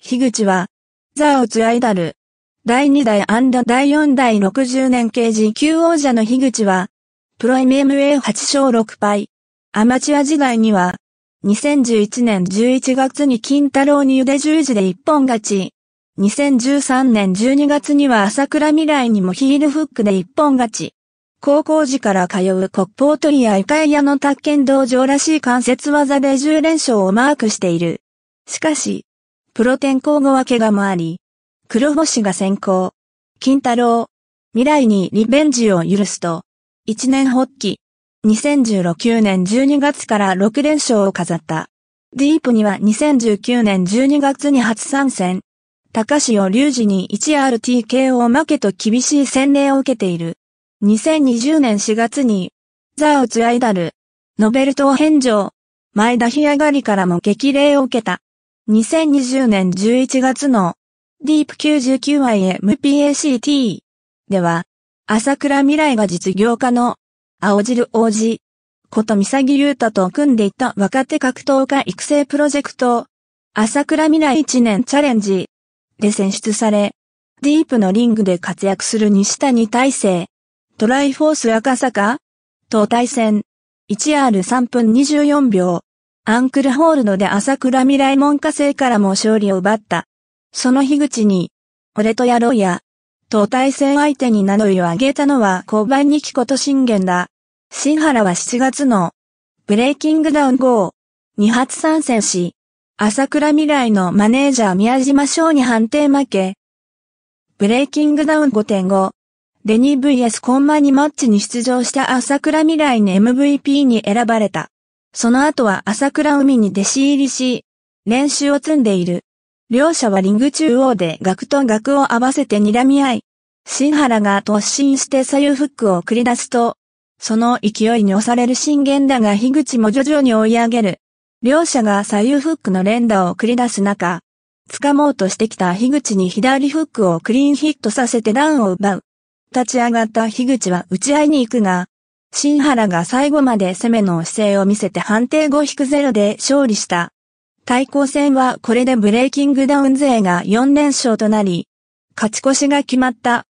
樋口は、ザオツアイダル。第2代第4代60年刑 G 級王者の樋口は、プロ MMA8 勝6敗。アマチュア時代には、2011年11月に金太郎に腕十字で一本勝ち。2013年12月には朝倉未来にもヒールフックで一本勝ち。高校時から通う国宝鳥やイカイヤの卓建道場らしい関節技で10連勝をマークしている。しかし、プロ転向後は怪我もあり、黒星が先行。金太郎、未来にリベンジを許すと、一年発起。2 0 1 9年12月から6連勝を飾った。ディープには2019年12月に初参戦。高橋を隆二に 1RTK o 負けと厳しい洗礼を受けている。2020年4月に、ザーツアイダル、ノベルトを返上、前田日上がりからも激励を受けた。2020年11月の Deep99IMPACT では、朝倉未来が実業家の青汁王子こと三崎優太と組んでいた若手格闘家育成プロジェクト朝倉未来1年チャレンジで選出され、ディープのリングで活躍する西谷大成、トライフォース赤坂と対戦 1R3 分24秒アンクルホールドで朝倉未来門下生からも勝利を奪った。その樋口に、俺とやろうや、と対戦相手に名乗りを上げたのは交番にきこと信玄だ。新原は7月の、ブレイキングダウン5、2発参戦し、朝倉未来のマネージャー宮島翔に判定負け。ブレイキングダウン5.5、デニー VS コンマにマッチに出場した朝倉未来に MVP に選ばれた。その後は朝倉海に弟子入りし、練習を積んでいる。両者はリング中央で額と額を合わせて睨み合い、新原が突進して左右フックを繰り出すと、その勢いに押される信玄だが樋口も徐々に追い上げる。両者が左右フックの連打を繰り出す中、掴もうとしてきた樋口に左フックをクリーンヒットさせてダウンを奪う。立ち上がった樋口は打ち合いに行くが、新原が最後まで攻めの姿勢を見せて判定5-0で勝利した。対抗戦はこれでブレイキングダウン勢が4連勝となり、勝ち越しが決まった。